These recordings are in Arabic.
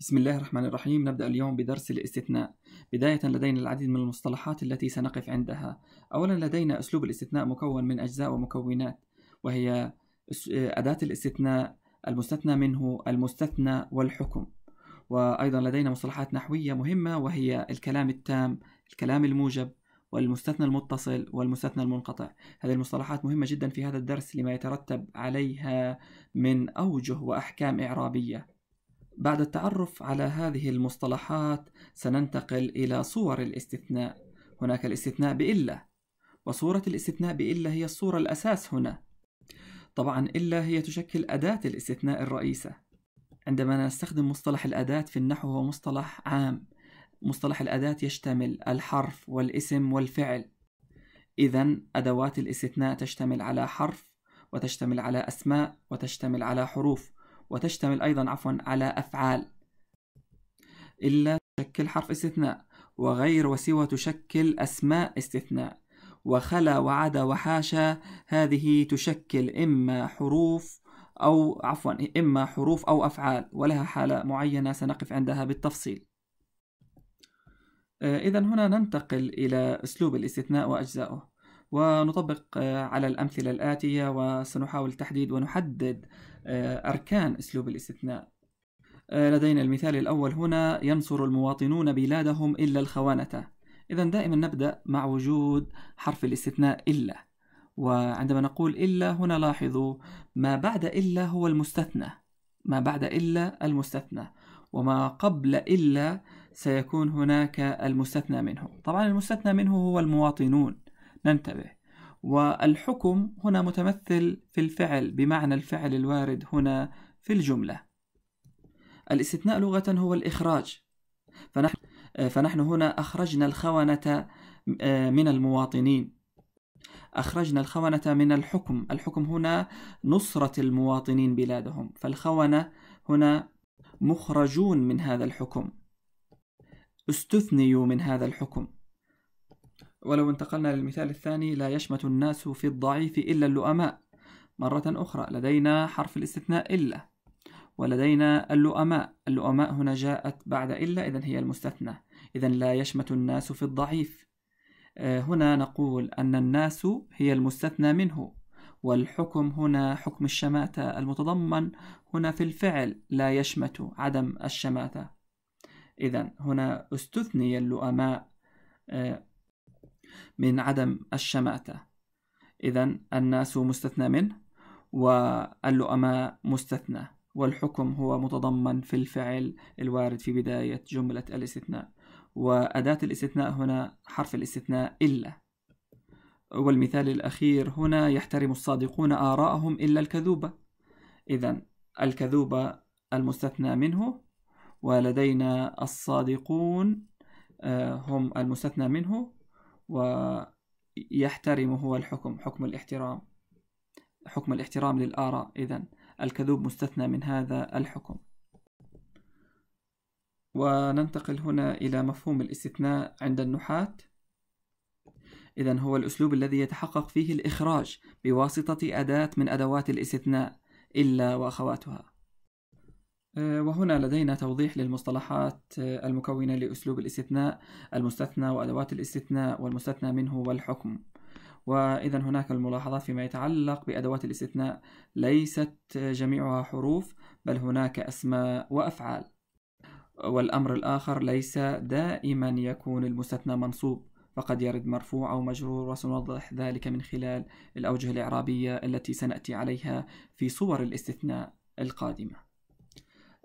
بسم الله الرحمن الرحيم نبدأ اليوم بدرس الاستثناء بداية لدينا العديد من المصطلحات التي سنقف عندها أولا لدينا أسلوب الاستثناء مكون من أجزاء ومكونات وهي أداة الاستثناء المستثنى منه المستثنى والحكم وأيضا لدينا مصطلحات نحوية مهمة وهي الكلام التام الكلام الموجب والمستثنى المتصل والمستثنى المنقطع هذه المصطلحات مهمة جدا في هذا الدرس لما يترتب عليها من أوجه وأحكام إعرابية بعد التعرف على هذه المصطلحات سننتقل إلى صور الاستثناء هناك الاستثناء بإلا وصورة الاستثناء بإلا هي الصورة الأساس هنا طبعا إلا هي تشكل أداة الاستثناء الرئيسة عندما نستخدم مصطلح الأداة في النحو هو مصطلح عام مصطلح الأداة يشتمل الحرف والاسم والفعل إذا أدوات الاستثناء تشتمل على حرف وتشتمل على أسماء وتشتمل على حروف وتشتمل أيضا عفوا على أفعال إلا تشكل حرف استثناء وغير وسوى تشكل أسماء استثناء وخلا وعدا وحاشا هذه تشكل إما حروف أو عفوا إما حروف أو أفعال ولها حالة معينة سنقف عندها بالتفصيل آه، إذا هنا ننتقل إلى أسلوب الاستثناء وأجزائه ونطبق آه، على الأمثلة الآتية وسنحاول تحديد ونحدد آه، أركان أسلوب الاستثناء آه، لدينا المثال الأول هنا ينصر المواطنون بلادهم إلا الخوانة إذا دائما نبدأ مع وجود حرف الاستثناء إلا وعندما نقول إلا هنا لاحظوا ما بعد إلا هو المستثنى ما بعد إلا المستثنى وما قبل إلا سيكون هناك المستثنى منه طبعا المستثنى منه هو المواطنون ننتبه والحكم هنا متمثل في الفعل بمعنى الفعل الوارد هنا في الجملة الاستثناء لغة هو الإخراج فنحن, فنحن هنا أخرجنا الخونة آه، من المواطنين أخرجنا الخونة من الحكم الحكم هنا نصرة المواطنين بلادهم فالخونة هنا مخرجون من هذا الحكم استثنيوا من هذا الحكم ولو انتقلنا للمثال الثاني لا يشمت الناس في الضعيف إلا اللؤماء مرة أخرى لدينا حرف الاستثناء إلا ولدينا اللؤماء اللؤماء هنا جاءت بعد إلا إذا هي المستثنى إذا لا يشمت الناس في الضعيف آه، هنا نقول أن الناس هي المستثنى منه والحكم هنا حكم الشماتة المتضمن هنا في الفعل لا يشمت عدم الشماتة إذا هنا استثني اللؤماء آه، من عدم الشماتة إذا الناس مستثنى منه واللؤماء مستثنى والحكم هو متضمن في الفعل الوارد في بداية جملة الاستثناء وأداة الاستثناء هنا حرف الاستثناء إلا والمثال الأخير هنا يحترم الصادقون آراءهم إلا الكذوبة إذا الكذوبة المستثنى منه ولدينا الصادقون آه، هم المستثنى منه ويحترم هو الحكم حكم الاحترام حكم الاحترام للآراء إذا الكذوب مستثنى من هذا الحكم وننتقل هنا إلى مفهوم الاستثناء عند النحاة إذا هو الأسلوب الذي يتحقق فيه الإخراج بواسطة أداة من أدوات الاستثناء إلا وأخواتها آه، وهنا لدينا توضيح للمصطلحات آه، المكونة لأسلوب الاستثناء المستثنى وأدوات الاستثناء والمستثنى منه والحكم وإذا هناك الملاحظات فيما يتعلق بأدوات الاستثناء ليست جميعها حروف بل هناك أسماء وأفعال والأمر الآخر ليس دائما يكون المستثنى منصوب فقد يرد مرفوع أو مجرور وسنوضح ذلك من خلال الأوجه الإعرابية التي سنأتي عليها في صور الاستثناء القادمة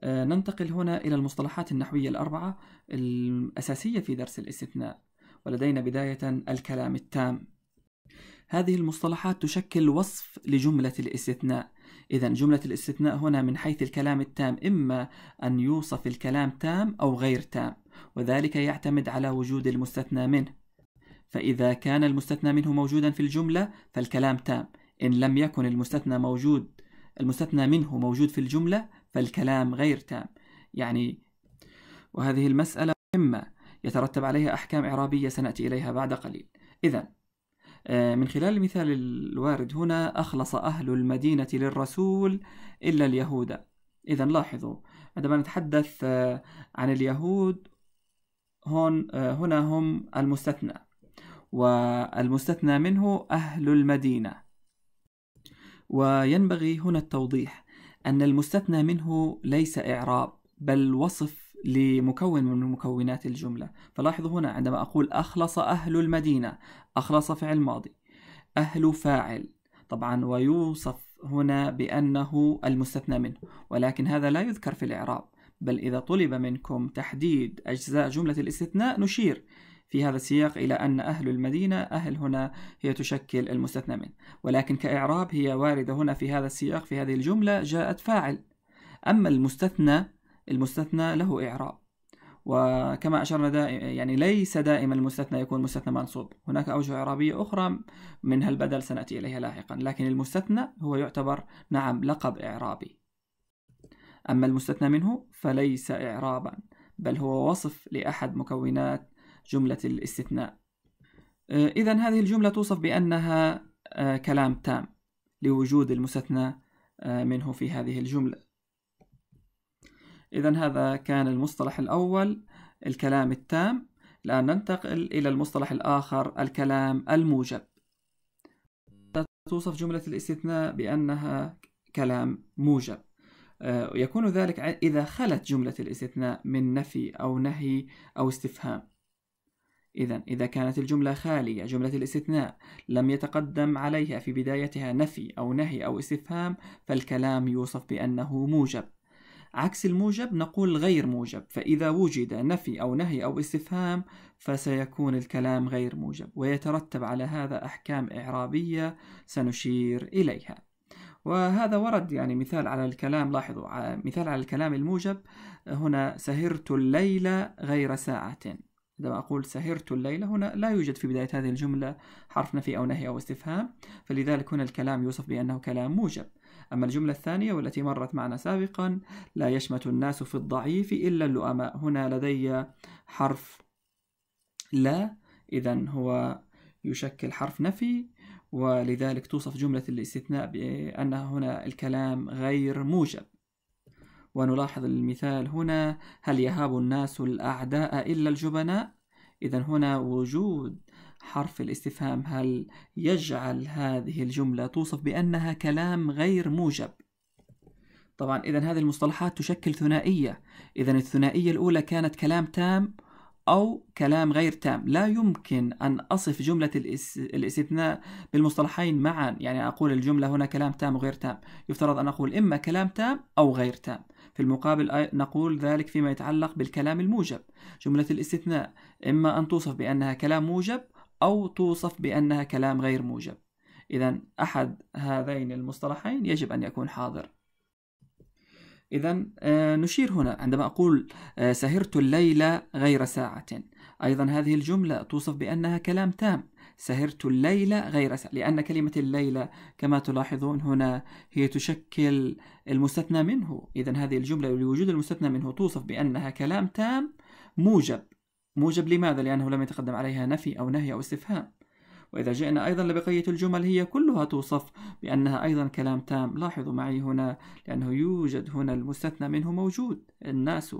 آه، ننتقل هنا إلى المصطلحات النحوية الأربعة الأساسية في درس الاستثناء ولدينا بداية الكلام التام هذه المصطلحات تشكل وصف لجملة الاستثناء إذا جملة الاستثناء هنا من حيث الكلام التام إما أن يوصف الكلام تام أو غير تام وذلك يعتمد على وجود المستثنى منه فإذا كان المستثنى منه موجودا في الجملة فالكلام تام إن لم يكن المستثنى موجود المستثنى منه موجود في الجملة فالكلام غير تام يعني وهذه المسألة مهمة يترتب عليها أحكام إعرابية سنأتي إليها بعد قليل إذا آه، من خلال المثال الوارد هنا أخلص أهل المدينة للرسول إلا اليهود إذا لاحظوا عندما نتحدث آه، عن اليهود هون آه، هنا هم المستثنى والمستثنى منه أهل المدينة وينبغي هنا التوضيح أن المستثنى منه ليس إعراب بل وصف لمكون من مكونات الجملة فلاحظوا هنا عندما أقول أخلص أهل المدينة أخلص فعل ماضي أهل فاعل طبعا ويوصف هنا بأنه المستثنى منه ولكن هذا لا يذكر في الإعراب بل إذا طلب منكم تحديد أجزاء جملة الاستثناء نشير في هذا السياق إلى أن أهل المدينة أهل هنا هي تشكل المستثنى منه ولكن كإعراب هي واردة هنا في هذا السياق في هذه الجملة جاءت فاعل أما المستثنى المستثنى له إعراب وكما أشرنا دائما يعني ليس دائما المستثنى يكون مستثنى منصوب هناك أوجه إعرابية أخرى من هالبدل سنأتي إليها لاحقا لكن المستثنى هو يعتبر نعم لقب إعرابي أما المستثنى منه فليس إعرابا بل هو وصف لأحد مكونات جملة الاستثناء آه، إذا هذه الجملة توصف بأنها آه، كلام تام لوجود المستثنى آه، منه في هذه الجملة إذا هذا كان المصطلح الأول الكلام التام الآن ننتقل إلى المصطلح الآخر الكلام الموجب توصف جملة الاستثناء بأنها كلام موجب يكون ذلك إذا خلت جملة الاستثناء من نفي أو نهي أو استفهام إذا إذا كانت الجملة خالية جملة الاستثناء لم يتقدم عليها في بدايتها نفي أو نهي أو استفهام فالكلام يوصف بأنه موجب عكس الموجب نقول غير موجب فإذا وجد نفي أو نهي أو استفهام فسيكون الكلام غير موجب ويترتب على هذا أحكام إعرابية سنشير إليها وهذا ورد يعني مثال على الكلام لاحظوا مثال على الكلام الموجب هنا سهرت الليلة غير ساعة عندما أقول سهرت الليلة هنا لا يوجد في بداية هذه الجملة حرف نفي أو نهي أو استفهام فلذلك هنا الكلام يوصف بأنه كلام موجب أما الجملة الثانية والتي مرت معنا سابقا لا يشمت الناس في الضعيف إلا اللؤماء هنا لدي حرف لا إذا هو يشكل حرف نفي ولذلك توصف جملة الاستثناء بأن هنا الكلام غير موجب ونلاحظ المثال هنا هل يهاب الناس الأعداء إلا الجبناء؟ إذا هنا وجود حرف الاستفهام هل يجعل هذه الجملة توصف بأنها كلام غير موجب طبعا إذا هذه المصطلحات تشكل ثنائية إذا الثنائية الأولى كانت كلام تام أو كلام غير تام لا يمكن أن أصف جملة الاستثناء بالمصطلحين معا يعني أقول الجملة هنا كلام تام وغير تام يفترض أن أقول إما كلام تام أو غير تام في المقابل نقول ذلك فيما يتعلق بالكلام الموجب جملة الاستثناء إما أن توصف بأنها كلام موجب أو توصف بأنها كلام غير موجب إذا أحد هذين المصطلحين يجب أن يكون حاضر إذا آه، نشير هنا عندما أقول آه، سهرت الليلة غير ساعة أيضا هذه الجملة توصف بأنها كلام تام سهرت الليلة غير سهر لأن كلمة الليلة كما تلاحظون هنا هي تشكل المستثنى منه إذا هذه الجملة لوجود المستثنى منه توصف بأنها كلام تام موجب موجب لماذا؟ لأنه لم يتقدم عليها نفي أو نهي أو استفهام وإذا جئنا أيضا لبقية الجمل هي كلها توصف بأنها أيضا كلام تام لاحظوا معي هنا لأنه يوجد هنا المستثنى منه موجود الناس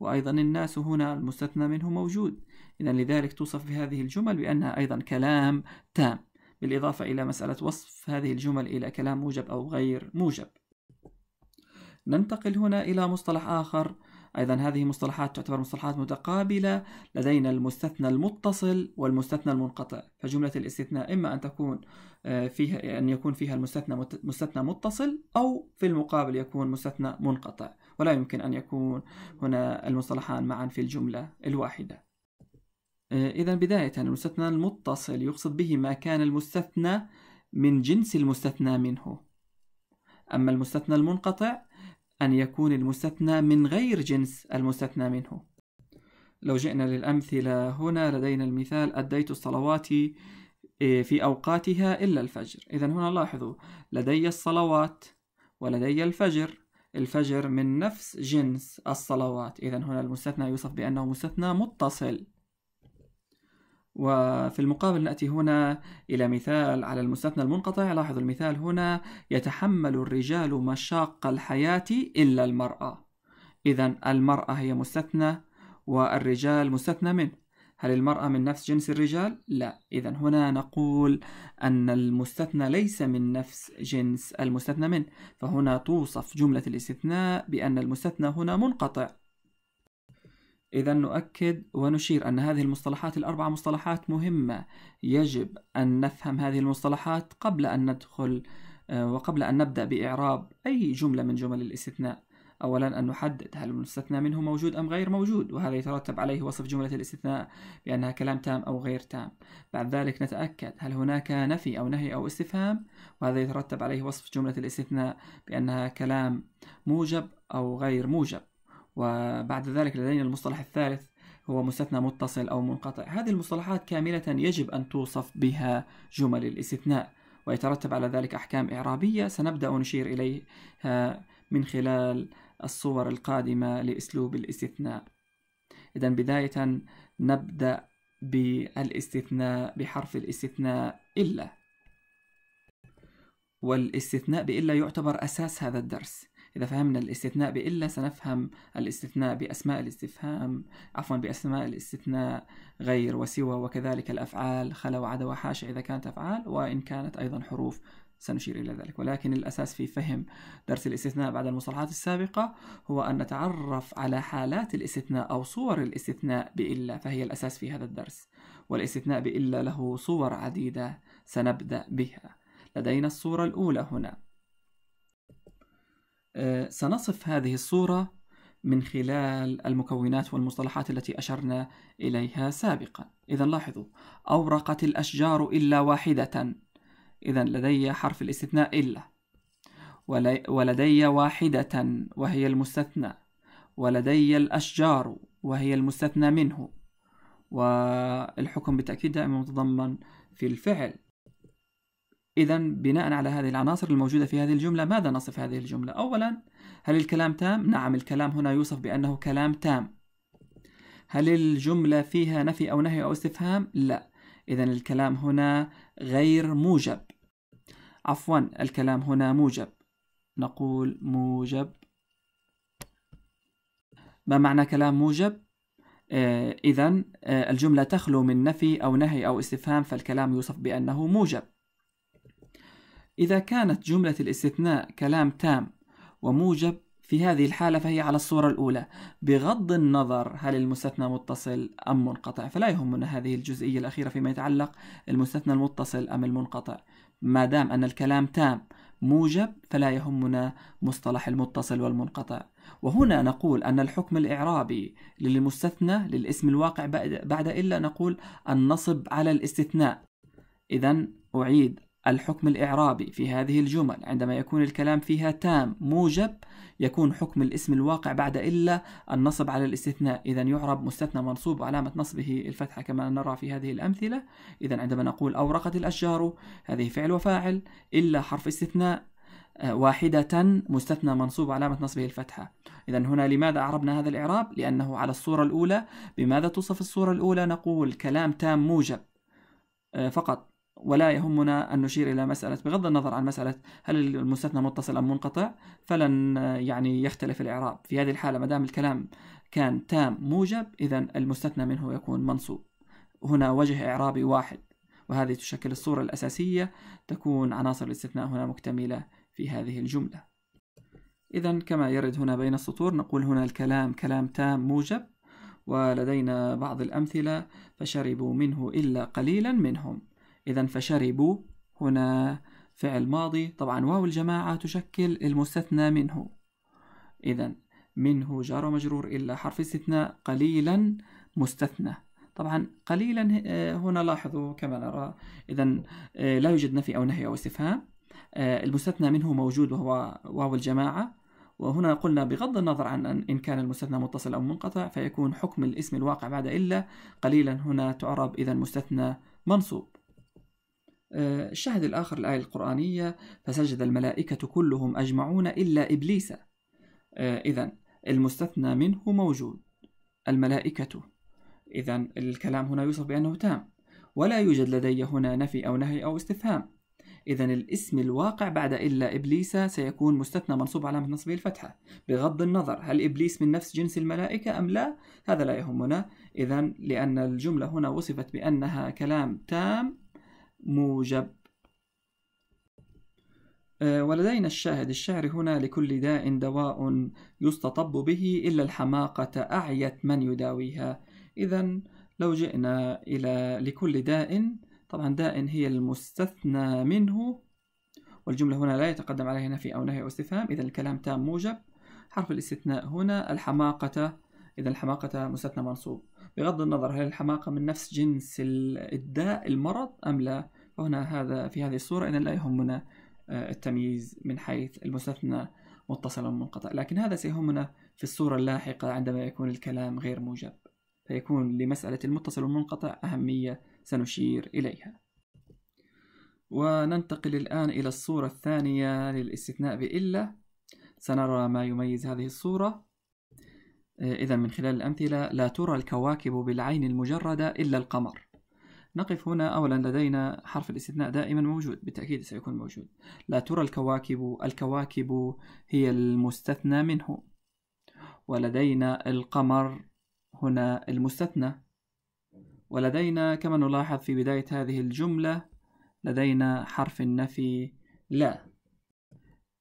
وأيضا الناس هنا المستثنى منه موجود إذا لذلك توصف بهذه الجمل بأنها أيضا كلام تام بالإضافة إلى مسألة وصف هذه الجمل إلى كلام موجب أو غير موجب ننتقل هنا إلى مصطلح آخر أيضا هذه مصطلحات تعتبر مصطلحات متقابلة لدينا المستثنى المتصل والمستثنى المنقطع فجملة الاستثناء إما أن تكون آه، فيها أن يكون فيها المستثنى مستثنى متصل أو في المقابل يكون مستثنى منقطع ولا يمكن أن يكون هنا المصطلحان معا في الجملة الواحدة آه، إذا بداية المستثنى المتصل يقصد به ما كان المستثنى من جنس المستثنى منه أما المستثنى المنقطع أن يكون المستثنى من غير جنس المستثنى منه لو جئنا للأمثلة هنا لدينا المثال أديت الصلوات آه، في أوقاتها إلا الفجر إذا هنا لاحظوا لدي الصلوات ولدي الفجر الفجر من نفس جنس الصلوات إذا هنا المستثنى يوصف بأنه مستثنى متصل وفي المقابل نأتي هنا إلى مثال على المستثنى المنقطع لاحظوا المثال هنا يتحمل الرجال مشاق الحياة إلا المرأة إذا المرأة هي مستثنى والرجال مستثنى منه هل المرأة من نفس جنس الرجال؟ لا إذا هنا نقول أن المستثنى ليس من نفس جنس المستثنى منه فهنا توصف جملة الاستثناء بأن المستثنى هنا منقطع إذا نؤكد ونشير أن هذه المصطلحات الأربعة مصطلحات مهمة يجب أن نفهم هذه المصطلحات قبل أن ندخل آه، وقبل أن نبدأ بإعراب أي جملة من جمل الاستثناء أولا أن نحدد هل المستثنى منه موجود أم غير موجود وهذا يترتب عليه وصف جملة الاستثناء بأنها كلام تام أو غير تام بعد ذلك نتأكد هل هناك نفي أو نهي أو استفهام وهذا يترتب عليه وصف جملة الاستثناء بأنها كلام موجب أو غير موجب وبعد ذلك لدينا المصطلح الثالث هو مستثنى متصل أو منقطع هذه المصطلحات كاملة يجب أن توصف بها جمل الاستثناء ويترتب على ذلك أحكام إعرابية سنبدأ نشير إليها من خلال الصور القادمة لأسلوب الاستثناء إذا بداية نبدأ بالاستثناء بحرف الاستثناء إلا والاستثناء بإلا يعتبر أساس هذا الدرس إذا فهمنا الاستثناء بإلا سنفهم الاستثناء بأسماء الاستفهام عفوا بأسماء الاستثناء غير وسوى وكذلك الأفعال خلا وعدا وحاشا إذا كانت أفعال وإن كانت أيضا حروف سنشير إلى ذلك ولكن الأساس في فهم درس الاستثناء بعد المصطلحات السابقة هو أن نتعرف على حالات الاستثناء أو صور الاستثناء بإلا فهي الأساس في هذا الدرس والاستثناء بإلا له صور عديدة سنبدأ بها لدينا الصورة الأولى هنا آه، سنصف هذه الصورة من خلال المكونات والمصطلحات التي أشرنا إليها سابقا إذا لاحظوا أورقت الأشجار إلا واحدة إذا لدي حرف الاستثناء إلا ولدي واحدة وهي المستثنى ولدي الأشجار وهي المستثنى منه والحكم بالتأكيد دائما متضمن في الفعل إذا بناء على هذه العناصر الموجودة في هذه الجملة ماذا نصف هذه الجملة؟ أولا هل الكلام تام؟ نعم الكلام هنا يوصف بأنه كلام تام هل الجملة فيها نفي أو نهي أو استفهام؟ لا إذا الكلام هنا غير موجب عفوا الكلام هنا موجب نقول موجب ما معنى كلام موجب؟ آه، إذا آه، الجملة تخلو من نفي أو نهي أو استفهام فالكلام يوصف بأنه موجب إذا كانت جملة الاستثناء كلام تام وموجب في هذه الحالة فهي على الصورة الأولى بغض النظر هل المستثنى متصل أم منقطع فلا يهمنا هذه الجزئية الأخيرة فيما يتعلق المستثنى المتصل أم المنقطع ما دام أن الكلام تام موجب فلا يهمنا مصطلح المتصل والمنقطع وهنا نقول أن الحكم الإعرابي للمستثنى للاسم الواقع بعد إلا نقول النصب على الاستثناء إذا أعيد الحكم الإعرابي في هذه الجمل عندما يكون الكلام فيها تام موجب يكون حكم الاسم الواقع بعد إلا النصب على الاستثناء إذا يعرب مستثنى منصوب وعلامة نصبه الفتحة كما نرى في هذه الأمثلة إذا عندما نقول أورقت الأشجار هذه فعل وفاعل إلا حرف استثناء آه، واحدة مستثنى منصوب علامة نصبه الفتحة إذا هنا لماذا أعربنا هذا الإعراب؟ لأنه على الصورة الأولى بماذا توصف الصورة الأولى؟ نقول كلام تام موجب آه، فقط ولا يهمنا أن نشير إلى مسألة بغض النظر عن مسألة هل المستثنى متصل أم منقطع فلن يعني يختلف الإعراب في هذه الحالة ما دام الكلام كان تام موجب إذا المستثنى منه يكون منصوب هنا وجه إعرابي واحد وهذه تشكل الصورة الأساسية تكون عناصر الاستثناء هنا مكتملة في هذه الجملة إذا كما يرد هنا بين السطور نقول هنا الكلام كلام تام موجب ولدينا بعض الأمثلة فشربوا منه إلا قليلا منهم إذا فشربوا هنا فعل ماضي طبعا واو الجماعة تشكل المستثنى منه إذا منه جار مجرور إلا حرف استثناء قليلا مستثنى طبعا قليلا آه، هنا لاحظوا كما نرى إذا آه، لا يوجد نفي أو نهي أو استفهام آه، المستثنى منه موجود وهو واو الجماعة وهنا قلنا بغض النظر عن إن كان المستثنى متصل أو منقطع فيكون حكم الاسم الواقع بعد إلا قليلا هنا تعرب إذا مستثنى منصوب آه، الشاهد الآخر الآية القرآنية فسجد الملائكة كلهم أجمعون إلا إبليس آه، إذا المستثنى منه موجود الملائكة إذا الكلام هنا يوصف بأنه تام ولا يوجد لدي هنا نفي أو نهي أو استفهام إذا الاسم الواقع بعد إلا إبليس سيكون مستثنى منصوب علامة نصبه الفتحة بغض النظر هل إبليس من نفس جنس الملائكة أم لا هذا لا يهمنا إذا لأن الجملة هنا وصفت بأنها كلام تام موجب آه، ولدينا الشاهد الشعر هنا لكل داء دواء يستطب به إلا الحماقة أعيت من يداويها إذا لو جئنا إلى لكل داء طبعا داء هي المستثنى منه والجملة هنا لا يتقدم عليها نفي أو نهي أو استفهام إذا الكلام تام موجب حرف الاستثناء هنا الحماقة إذا الحماقة مستثنى منصوب بغض النظر هل الحماقة من نفس جنس الداء المرض أم لا هنا هذا في هذه الصورة إذا لا يهمنا آه، التمييز من حيث المستثنى متصل ومنقطع لكن هذا سيهمنا في الصورة اللاحقة عندما يكون الكلام غير موجب فيكون لمسألة المتصل والمنقطع أهمية سنشير إليها وننتقل الآن إلى الصورة الثانية للاستثناء بإلا سنرى ما يميز هذه الصورة آه، إذا من خلال الأمثلة لا ترى الكواكب بالعين المجردة إلا القمر نقف هنا أولا لدينا حرف الاستثناء دائما موجود بالتأكيد سيكون موجود لا ترى الكواكب الكواكب هي المستثنى منه ولدينا القمر هنا المستثنى ولدينا كما نلاحظ في بداية هذه الجملة لدينا حرف النفي لا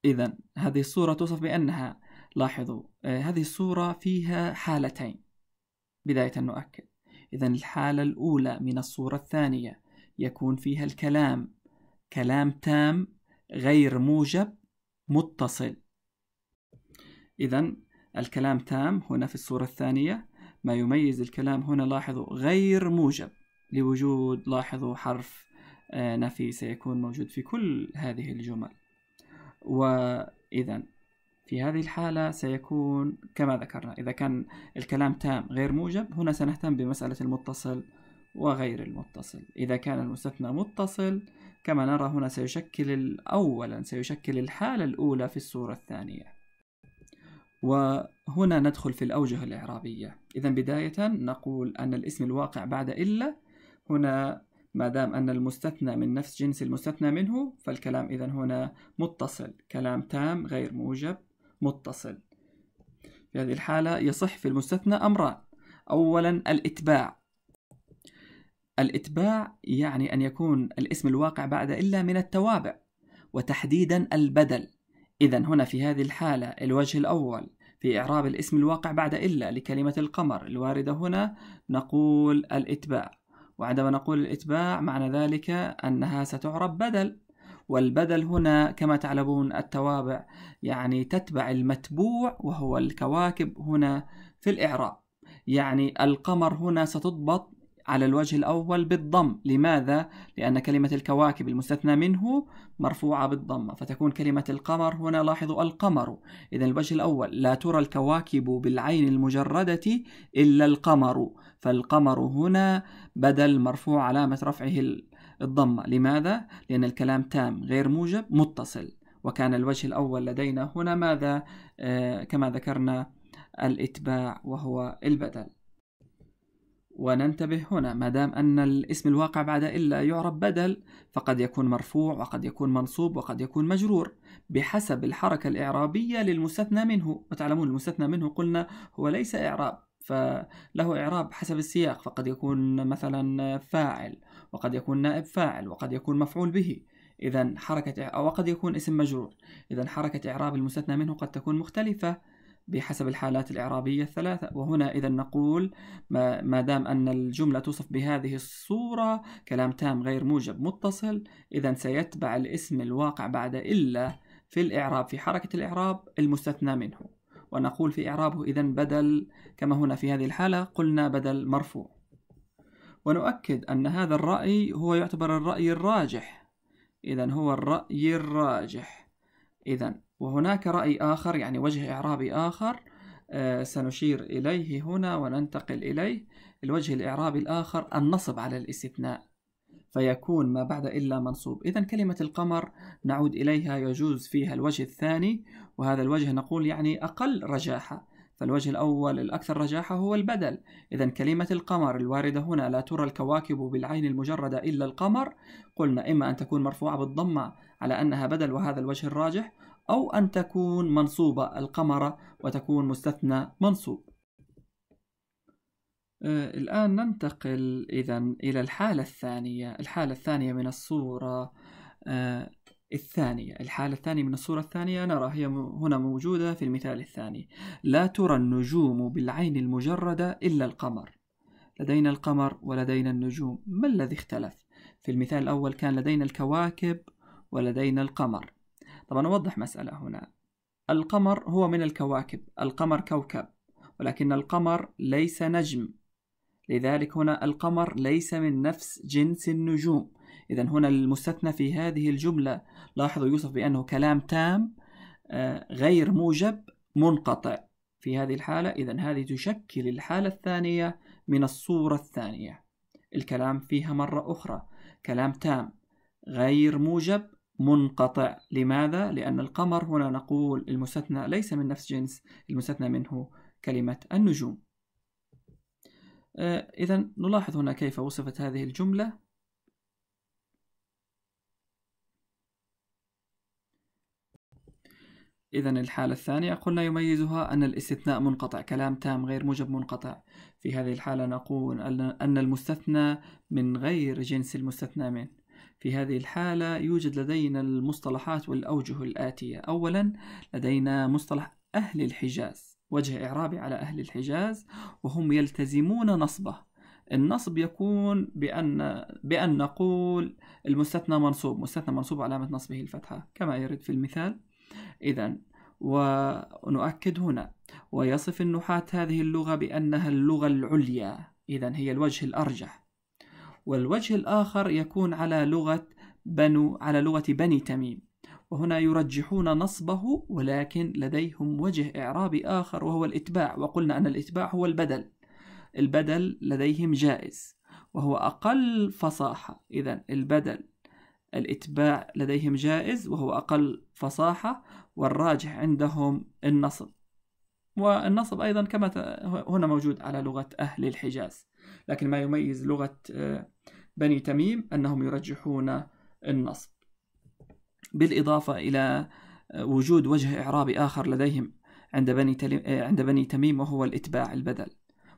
إذا هذه الصورة توصف بأنها لاحظوا آه، هذه الصورة فيها حالتين بداية نؤكد إذا الحالة الأولى من الصورة الثانية يكون فيها الكلام كلام تام غير موجب متصل إذا الكلام تام هنا في الصورة الثانية ما يميز الكلام هنا لاحظوا غير موجب لوجود لاحظوا حرف آه، نفي سيكون موجود في كل هذه الجمل وإذا في هذه الحالة سيكون كما ذكرنا إذا كان الكلام تام غير موجب هنا سنهتم بمسألة المتصل وغير المتصل إذا كان المستثنى متصل كما نرى هنا سيشكل أولا سيشكل الحالة الأولى في الصورة الثانية وهنا ندخل في الأوجه الإعرابية إذا بداية نقول أن الاسم الواقع بعد إلا هنا ما دام أن المستثنى من نفس جنس المستثنى منه فالكلام إذا هنا متصل كلام تام غير موجب متصل في هذه الحالة يصح في المستثنى أمران أولا الإتباع الإتباع يعني أن يكون الاسم الواقع بعد إلا من التوابع وتحديدا البدل إذا هنا في هذه الحالة الوجه الأول في إعراب الاسم الواقع بعد إلا لكلمة القمر الواردة هنا نقول الإتباع وعندما نقول الإتباع معنى ذلك أنها ستعرب بدل والبدل هنا كما تعلمون التوابع يعني تتبع المتبوع وهو الكواكب هنا في الإعراب يعني القمر هنا ستضبط على الوجه الأول بالضم لماذا؟ لأن كلمة الكواكب المستثنى منه مرفوعة بالضمة فتكون كلمة القمر هنا لاحظوا القمر إذا الوجه الأول لا ترى الكواكب بالعين المجردة إلا القمر فالقمر هنا بدل مرفوع علامة رفعه الضمة لماذا؟ لأن الكلام تام غير موجب متصل وكان الوجه الأول لدينا هنا ماذا؟ آه، كما ذكرنا الإتباع وهو البدل وننتبه هنا ما دام أن الاسم الواقع بعد إلا يعرب بدل فقد يكون مرفوع وقد يكون منصوب وقد يكون مجرور بحسب الحركة الإعرابية للمستثنى منه وتعلمون المستثنى منه قلنا هو ليس إعراب فله إعراب حسب السياق فقد يكون مثلا فاعل وقد يكون نائب فاعل وقد يكون مفعول به إذا حركة أو قد يكون اسم مجرور إذا حركة إعراب المستثنى منه قد تكون مختلفة بحسب الحالات الإعرابية الثلاثة وهنا إذا نقول ما, ما دام أن الجملة توصف بهذه الصورة كلام تام غير موجب متصل إذا سيتبع الاسم الواقع بعد إلا في الإعراب في حركة الإعراب المستثنى منه ونقول في إعرابه إذا بدل كما هنا في هذه الحالة قلنا بدل مرفوع ونؤكد أن هذا الرأي هو يعتبر الرأي الراجح إذا هو الرأي الراجح إذا وهناك رأي آخر يعني وجه إعرابي آخر آه، سنشير إليه هنا وننتقل إليه الوجه الإعرابي الآخر النصب على الاستثناء فيكون ما بعد إلا منصوب إذا كلمة القمر نعود إليها يجوز فيها الوجه الثاني وهذا الوجه نقول يعني أقل رجاحة فالوجه الأول الأكثر رجاحة هو البدل إذا كلمة القمر الواردة هنا لا ترى الكواكب بالعين المجردة إلا القمر قلنا إما أن تكون مرفوعة بالضمة على أنها بدل وهذا الوجه الراجح أو أن تكون منصوبة القمرة وتكون مستثنى منصوب آه، الآن ننتقل إذا إلى الحالة الثانية الحالة الثانية من الصورة آه، الثانية الحالة الثانية من الصورة الثانية نرى هي هنا موجودة في المثال الثاني لا ترى النجوم بالعين المجردة إلا القمر لدينا القمر ولدينا النجوم ما الذي اختلف؟ في المثال الأول كان لدينا الكواكب ولدينا القمر طبعا أوضح مسألة هنا القمر هو من الكواكب القمر كوكب ولكن القمر ليس نجم لذلك هنا القمر ليس من نفس جنس النجوم إذا هنا المستثنى في هذه الجملة لاحظوا يوصف بأنه كلام تام آه، غير موجب منقطع في هذه الحالة إذا هذه تشكل الحالة الثانية من الصورة الثانية الكلام فيها مرة أخرى كلام تام غير موجب منقطع لماذا؟ لأن القمر هنا نقول المستثنى ليس من نفس جنس المستثنى منه كلمة النجوم آه، إذا نلاحظ هنا كيف وصفت هذه الجملة إذا الحالة الثانية قلنا يميزها أن الاستثناء منقطع كلام تام غير موجب منقطع في هذه الحالة نقول أن المستثنى من غير جنس المستثنى منه في هذه الحالة يوجد لدينا المصطلحات والأوجه الآتية أولا لدينا مصطلح أهل الحجاز وجه إعرابي على أهل الحجاز وهم يلتزمون نصبه النصب يكون بأن بأن نقول المستثنى منصوب، مستثنى منصوب علامة نصبه الفتحة كما يرد في المثال إذا ونؤكد هنا ويصف النحاة هذه اللغة بأنها اللغة العليا إذا هي الوجه الأرجح والوجه الآخر يكون على لغة بنو على لغة بني تميم وهنا يرجحون نصبه ولكن لديهم وجه إعرابي آخر وهو الإتباع وقلنا أن الإتباع هو البدل البدل لديهم جائز وهو أقل فصاحة إذا البدل الإتباع لديهم جائز وهو أقل فصاحة والراجح عندهم النصب والنصب أيضا كما هنا موجود على لغة أهل الحجاز لكن ما يميز لغة آه، بني تميم أنهم يرجحون النصب بالإضافة إلى آه، وجود وجه إعرابي آخر لديهم عند بني, آه، عند بني تميم وهو الإتباع البدل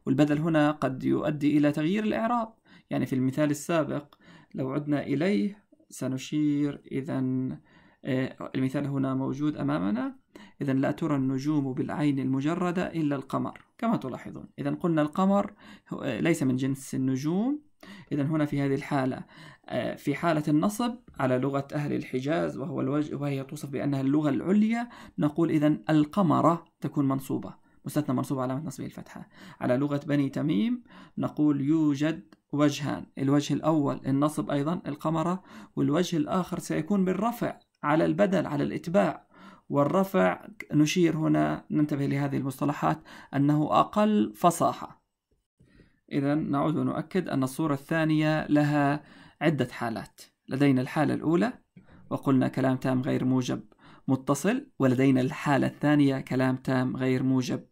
والبدل هنا قد يؤدي إلى تغيير الإعراب يعني في المثال السابق لو عدنا إليه سنشير إذا آه، المثال هنا موجود أمامنا إذا لا ترى النجوم بالعين المجردة إلا القمر كما تلاحظون إذا قلنا القمر آه، ليس من جنس النجوم إذا هنا في هذه الحالة آه، في حالة النصب على لغة أهل الحجاز وهو الوجه وهي توصف بأنها اللغة العليا نقول إذا القمرة تكون منصوبة مستثنى منصوبة علامة نصبه الفتحة على لغة بني تميم نقول يوجد وجهان الوجه الأول النصب أيضا القمرة والوجه الآخر سيكون بالرفع على البدل على الإتباع والرفع نشير هنا ننتبه لهذه المصطلحات أنه أقل فصاحة إذا نعود ونؤكد أن الصورة الثانية لها عدة حالات لدينا الحالة الأولى وقلنا كلام تام غير موجب متصل ولدينا الحالة الثانية كلام تام غير موجب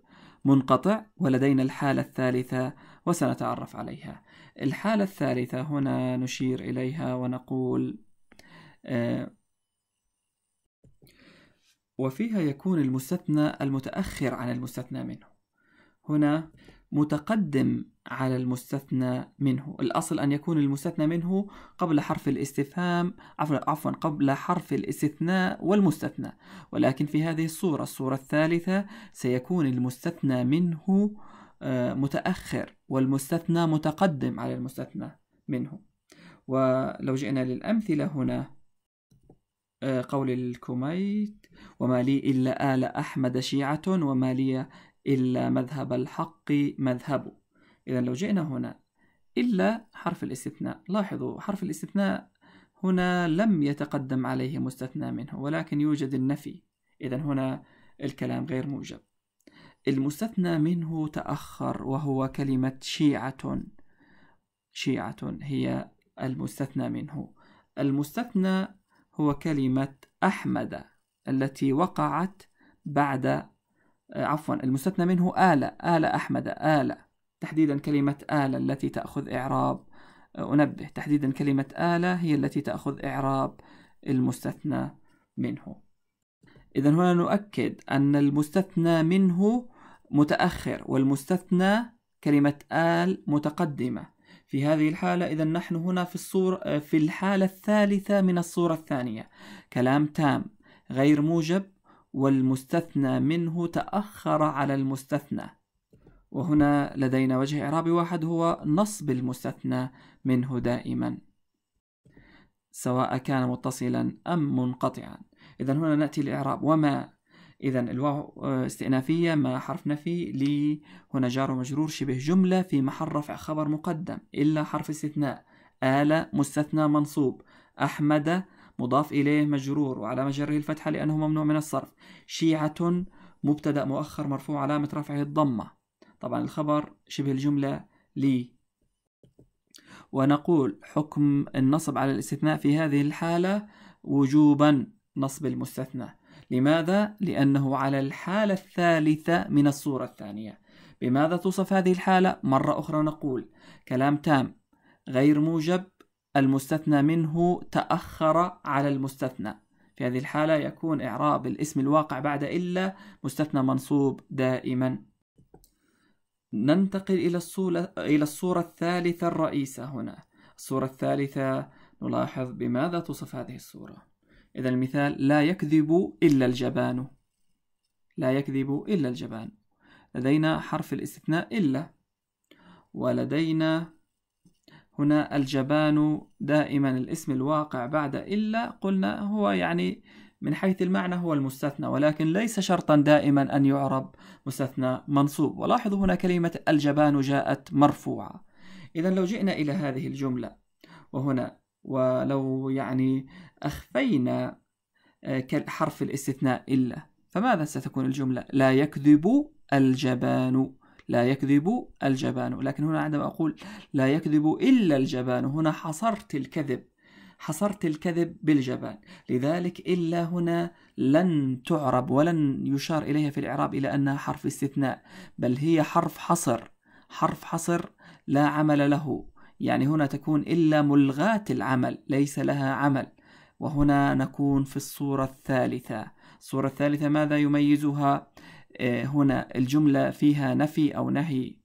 منقطع ولدينا الحالة الثالثة وسنتعرف عليها الحالة الثالثة هنا نشير إليها ونقول آه، وفيها يكون المستثنى المتأخر عن المستثنى منه هنا متقدم على المستثنى منه الأصل أن يكون المستثنى منه قبل حرف الاستفهام عفوا قبل حرف الاستثناء والمستثنى ولكن في هذه الصورة الصورة الثالثة سيكون المستثنى منه متأخر والمستثنى متقدم على المستثنى منه ولو جئنا للأمثلة هنا آه، قول الكميت وما لي إلا آل أحمد شيعة وما لي إلا مذهب الحق مذهب إذا لو جئنا هنا إلا حرف الاستثناء لاحظوا حرف الاستثناء هنا لم يتقدم عليه مستثنى منه ولكن يوجد النفي إذا هنا الكلام غير موجب المستثنى منه تأخر وهو كلمة شيعة شيعة هي المستثنى منه المستثنى هو كلمة أحمد التي وقعت بعد آه، عفوا المستثنى منه آلة آلة أحمد آلة تحديدا كلمة آلة التي تأخذ إعراب آه، أنبه تحديدا كلمة آلة هي التي تأخذ إعراب المستثنى منه إذا هنا نؤكد أن المستثنى منه متأخر والمستثنى كلمة آل متقدمة في هذه الحالة إذا نحن هنا في الصورة في الحالة الثالثة من الصورة الثانية كلام تام غير موجب والمستثنى منه تأخر على المستثنى وهنا لدينا وجه إعرابي واحد هو نصب المستثنى منه دائما سواء كان متصلا أم منقطعا إذا هنا نأتي الإعراب وما إذا الواو آه، استئنافية ما حرف نفي لي هنا جار ومجرور شبه جملة في محل رفع خبر مقدم إلا حرف استثناء آل مستثنى منصوب أحمد مضاف إليه مجرور وعلى مجره الفتحة لأنه ممنوع من الصرف شيعة مبتدأ مؤخر مرفوع علامة رفعه الضمة طبعا الخبر شبه الجملة لي ونقول حكم النصب على الاستثناء في هذه الحالة وجوبا نصب المستثنى لماذا؟ لأنه على الحالة الثالثة من الصورة الثانية بماذا توصف هذه الحالة؟ مرة أخرى نقول كلام تام غير موجب المستثنى منه تأخر على المستثنى في هذه الحالة يكون إعراب الاسم الواقع بعد إلا مستثنى منصوب دائما ننتقل إلى الصورة, إلى الصورة الثالثة الرئيسة هنا الصورة الثالثة نلاحظ بماذا توصف هذه الصورة إذا المثال لا يكذب إلا الجبان لا يكذب إلا الجبان لدينا حرف الاستثناء إلا ولدينا هنا الجبان دائما الاسم الواقع بعد إلا قلنا هو يعني من حيث المعنى هو المستثنى ولكن ليس شرطا دائما أن يعرب مستثنى منصوب ولاحظوا هنا كلمة الجبان جاءت مرفوعة إذا لو جئنا إلى هذه الجملة وهنا ولو يعني أخفينا آه، حرف الاستثناء إلا فماذا ستكون الجملة لا يكذب الجبان لا يكذب الجبان لكن هنا عندما أقول لا يكذب إلا الجبان هنا حصرت الكذب حصرت الكذب بالجبان لذلك إلا هنا لن تعرب ولن يشار إليها في الإعراب إلى أنها حرف استثناء بل هي حرف حصر حرف حصر لا عمل له يعني هنا تكون إلا ملغاة العمل ليس لها عمل وهنا نكون في الصورة الثالثة الصورة الثالثة ماذا يميزها آه، هنا الجملة فيها نفي أو نهي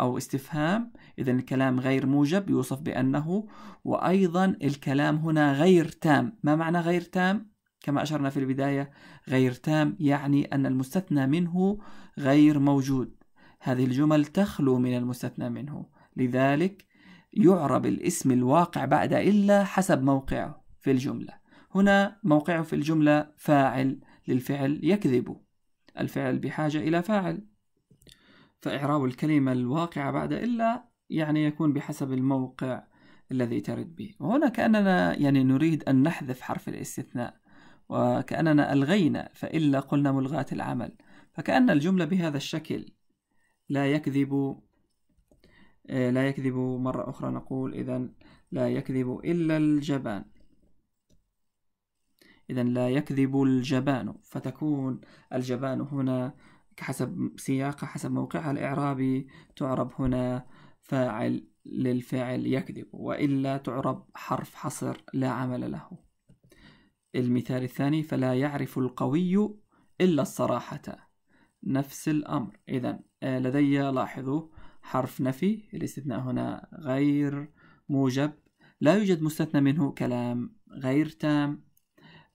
أو استفهام إذا الكلام غير موجب يوصف بأنه وأيضا الكلام هنا غير تام ما معنى غير تام؟ كما أشرنا في البداية غير تام يعني أن المستثنى منه غير موجود هذه الجمل تخلو من المستثنى منه لذلك يعرب الاسم الواقع بعد إلا حسب موقعه في الجملة هنا موقعه في الجملة فاعل للفعل يكذب الفعل بحاجة إلى فاعل فإعراب الكلمة الواقعة بعد إلا يعني يكون بحسب الموقع الذي ترد به وهنا كأننا يعني نريد أن نحذف حرف الاستثناء وكأننا ألغينا فإلا قلنا ملغاة العمل فكأن الجملة بهذا الشكل لا يكذب إيه، لا يكذب مرة أخرى نقول إذا لا يكذب إلا الجبان إذا لا يكذب الجبان فتكون الجبان هنا حسب سياقها حسب موقعها الإعرابي تعرب هنا فاعل للفعل يكذب وإلا تعرب حرف حصر لا عمل له المثال الثاني فلا يعرف القوي إلا الصراحة نفس الأمر إذا آه، لدي لاحظوا حرف نفي الاستثناء هنا غير موجب لا يوجد مستثنى منه كلام غير تام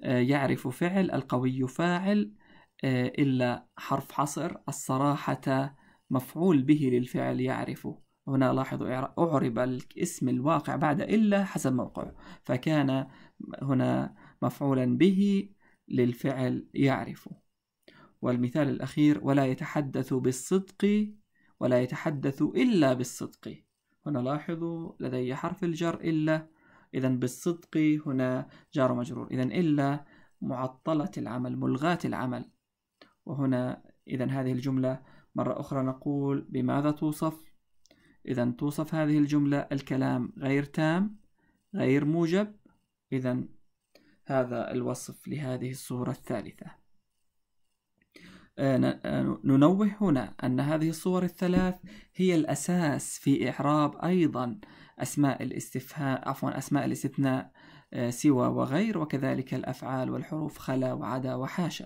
آه، يعرف فعل القوي فاعل آه، إلا حرف حصر الصراحة مفعول به للفعل يعرف هنا لاحظوا أعرب الاسم الواقع بعد إلا حسب موقعه فكان هنا مفعولا به للفعل يعرف والمثال الأخير ولا يتحدث بالصدق ولا يتحدث إلا بالصدق ونلاحظ لدي حرف الجر إلا إذا بالصدق هنا جار مجرور إذا إلا معطلة العمل ملغاة العمل وهنا إذا هذه الجملة مرة أخرى نقول بماذا توصف إذا توصف هذه الجملة الكلام غير تام غير موجب إذا هذا الوصف لهذه الصورة الثالثة آه، آه، ننوه هنا أن هذه الصور الثلاث هي الأساس في إعراب أيضا أسماء الاستفهام عفوا أسماء الاستثناء آه، سوى وغير وكذلك الأفعال والحروف خلا وعدا وحاشا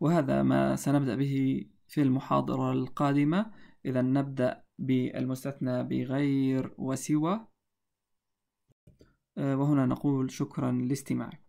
وهذا ما سنبدأ به في المحاضرة القادمة إذا نبدأ بالمستثنى بغير وسوى وهنا نقول شكرا لاستماعك